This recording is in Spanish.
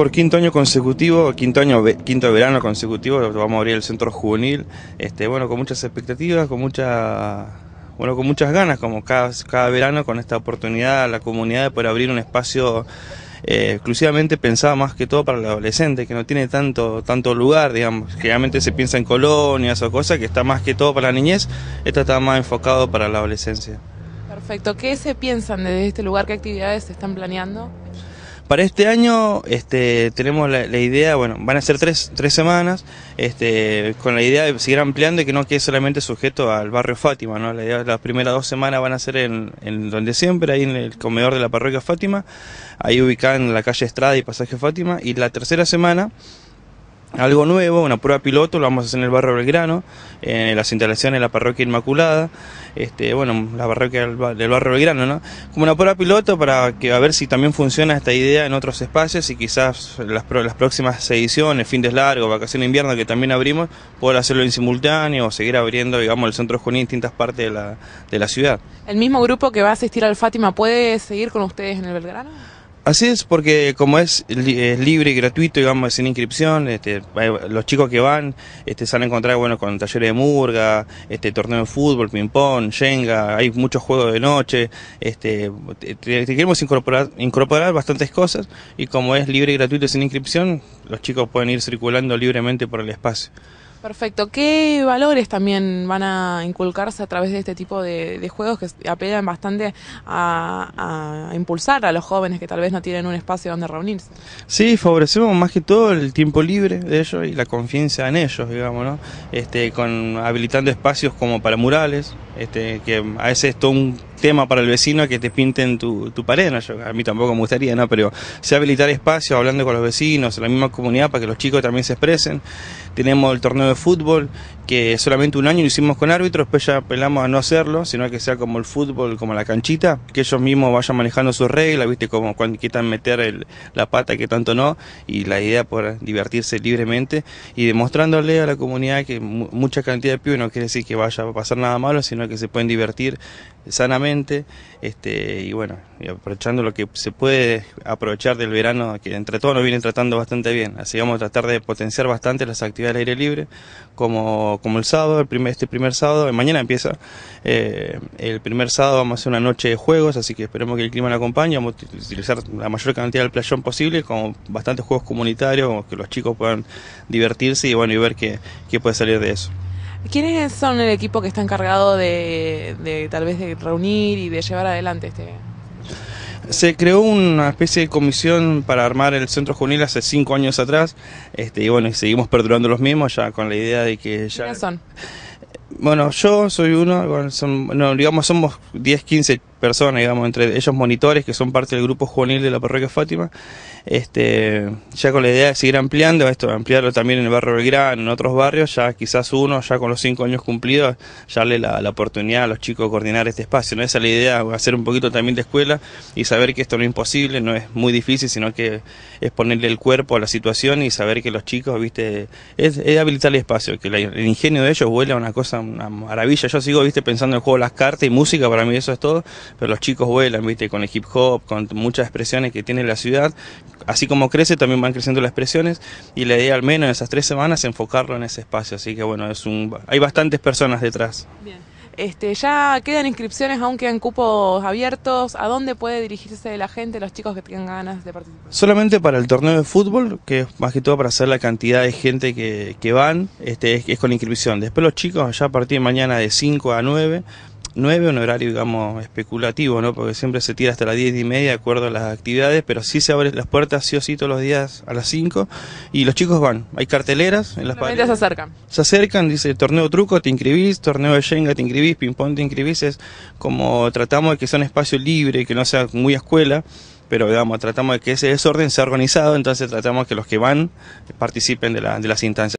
por quinto año consecutivo, quinto año, quinto verano consecutivo, vamos a abrir el centro juvenil, este, bueno, con muchas expectativas, con mucha bueno, con muchas ganas, como cada, cada verano, con esta oportunidad a la comunidad de poder abrir un espacio eh, exclusivamente pensado más que todo para el adolescente, que no tiene tanto, tanto lugar, digamos. Generalmente se piensa en colonias o cosas, que está más que todo para la niñez, esto está más enfocado para la adolescencia. Perfecto. ¿Qué se piensan desde este lugar? ¿Qué actividades se están planeando? Para este año este, tenemos la, idea, bueno, van a ser tres, semanas, este, con la idea de seguir ampliando y que no quede solamente sujeto al barrio Fátima, ¿no? La idea, las primeras dos semanas van a ser en, en, donde siempre, ahí en el comedor de la parroquia Fátima, ahí ubicada en la calle Estrada y pasaje Fátima, y la tercera semana algo nuevo, una prueba piloto, lo vamos a hacer en el barrio Belgrano, en las instalaciones de la parroquia Inmaculada, este, bueno, la parroquia del barrio Belgrano, ¿no? Como una prueba piloto para que a ver si también funciona esta idea en otros espacios y quizás las, las próximas ediciones, fin de vacaciones de invierno que también abrimos, poder hacerlo en simultáneo o seguir abriendo, digamos, el centro Junín en distintas partes de la, de la ciudad. ¿El mismo grupo que va a asistir al Fátima puede seguir con ustedes en el Belgrano? Así es, porque como es, libre y gratuito, digamos, sin inscripción, este, los chicos que van este, se van a encontrar bueno, con talleres de murga, este, torneo de fútbol, ping-pong, jenga, hay muchos juegos de noche. Este, queremos incorporar, incorporar bastantes cosas y como es libre y gratuito sin inscripción, los chicos pueden ir circulando libremente por el espacio. Perfecto. ¿Qué valores también van a inculcarse a través de este tipo de, juegos que apelan bastante a, impulsar a los jóvenes que tal vez no tienen un espacio donde reunirse? Sí, favorecemos más que todo el tiempo libre de ellos y la confianza en ellos, digamos, ¿no? Este, con, habilitando espacios como para murales, este, que a veces es todo un tema para el vecino que te pinten tu, tu pared, Yo, a mí tampoco me gustaría, ¿no? Pero si habilitar espacios hablando con los vecinos, en la misma comunidad para que los chicos también se expresen. Tenemos el torneo de fútbol, que solamente un año lo hicimos con árbitros, pues ya apelamos a no hacerlo, sino que sea como el fútbol, como la canchita, que ellos mismos vayan manejando sus reglas, viste, como cuando quitan meter la pata, que tanto no, y la idea por divertirse libremente y demostrándole a la comunidad que mucha cantidad de pibes no quiere decir que vaya a pasar nada malo, sino que se pueden divertir sanamente, este, y bueno, aprovechando lo que se puede aprovechar del verano, que entre todos nos vienen tratando bastante bien, así vamos a tratar de potenciar bastante las actividades al aire libre, como, como el sábado, el primer, este primer sábado, mañana empieza, eh, el primer sábado vamos a hacer una noche de juegos, así que esperemos que el clima nos acompañe, vamos a utilizar la mayor cantidad del playón posible, con bastantes juegos comunitarios, que los chicos puedan divertirse y bueno, y ver qué, puede salir de eso. ¿Quiénes son el equipo que está encargado de, de tal vez de reunir y de llevar adelante este se creó una especie de comisión para armar el centro juvenil hace cinco años atrás, este, y bueno, seguimos perdurando los mismos ya con la idea de que ya... ¿Quiénes son? Bueno, yo soy uno, digamos somos 10, 15 personas, digamos, entre ellos monitores que son parte del grupo juvenil de la parroquia Fátima, este, ya con la idea de seguir ampliando esto, ampliarlo también en el barrio Gran, en otros barrios, ya quizás uno, ya con los cinco años cumplidos, ya le la, oportunidad a los chicos de coordinar este espacio, ¿no? Esa es la idea, hacer un poquito también de escuela y saber que esto no es imposible, no es muy difícil, sino que es ponerle el cuerpo a la situación y saber que los chicos, viste, es, habilitar el espacio, que el ingenio de ellos vuela una cosa, una maravilla. Yo sigo, viste, pensando en el juego de las cartas y música, para mí eso es todo, pero los chicos vuelan, ¿viste? Con el hip hop, con muchas expresiones que tiene la ciudad. Así como crece, también van creciendo las expresiones y la idea al menos en esas tres semanas es enfocarlo en ese espacio. Así que bueno, es un, hay bastantes personas detrás. Bien. Este, ya quedan inscripciones, aún quedan cupos abiertos. ¿A dónde puede dirigirse la gente, los chicos que tengan ganas de participar? Solamente para el torneo de fútbol, que es más que todo para hacer la cantidad de gente que, van, este, es, es, con inscripción. Después los chicos, ya a partir de mañana de 5 a 9, 9, un horario, digamos, especulativo, ¿no? Porque siempre se tira hasta las 10 y media de acuerdo a las actividades, pero sí se abren las puertas sí o sí todos los días a las 5 y los chicos van. Hay carteleras en las paredes. se acercan. Se acercan, dice torneo truco, te inscribís, torneo de Shenga, te inscribís, ping-pong, te inscribís. Es como tratamos de que sea un espacio libre, que no sea muy escuela pero digamos, tratamos de que ese desorden sea organizado, entonces tratamos que los que van participen de, la, de las instancias.